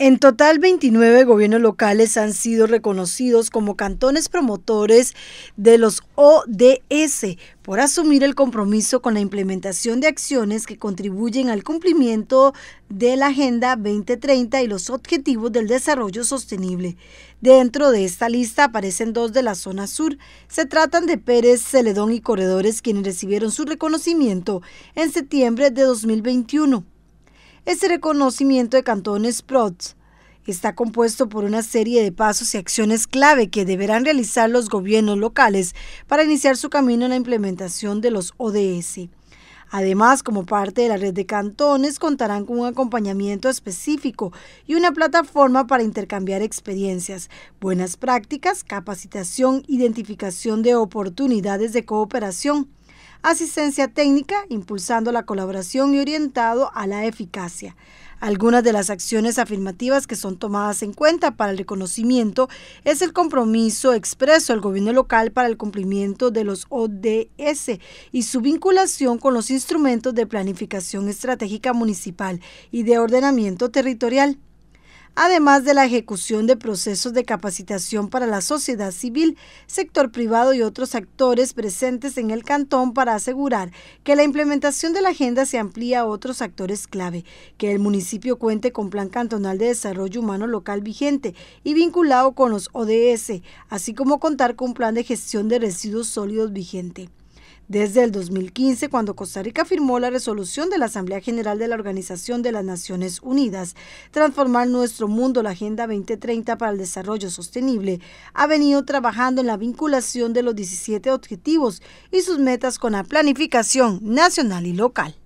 En total, 29 gobiernos locales han sido reconocidos como cantones promotores de los ODS por asumir el compromiso con la implementación de acciones que contribuyen al cumplimiento de la Agenda 2030 y los Objetivos del Desarrollo Sostenible. Dentro de esta lista aparecen dos de la zona sur. Se tratan de Pérez, Celedón y Corredores, quienes recibieron su reconocimiento en septiembre de 2021 este reconocimiento de cantones PROTS está compuesto por una serie de pasos y acciones clave que deberán realizar los gobiernos locales para iniciar su camino en la implementación de los ODS. Además, como parte de la red de cantones, contarán con un acompañamiento específico y una plataforma para intercambiar experiencias, buenas prácticas, capacitación, identificación de oportunidades de cooperación, asistencia técnica, impulsando la colaboración y orientado a la eficacia. Algunas de las acciones afirmativas que son tomadas en cuenta para el reconocimiento es el compromiso expreso del gobierno local para el cumplimiento de los ODS y su vinculación con los instrumentos de planificación estratégica municipal y de ordenamiento territorial además de la ejecución de procesos de capacitación para la sociedad civil, sector privado y otros actores presentes en el cantón para asegurar que la implementación de la agenda se amplía a otros actores clave, que el municipio cuente con plan cantonal de desarrollo humano local vigente y vinculado con los ODS, así como contar con plan de gestión de residuos sólidos vigente. Desde el 2015, cuando Costa Rica firmó la resolución de la Asamblea General de la Organización de las Naciones Unidas, Transformar Nuestro Mundo, la Agenda 2030 para el Desarrollo Sostenible, ha venido trabajando en la vinculación de los 17 objetivos y sus metas con la planificación nacional y local.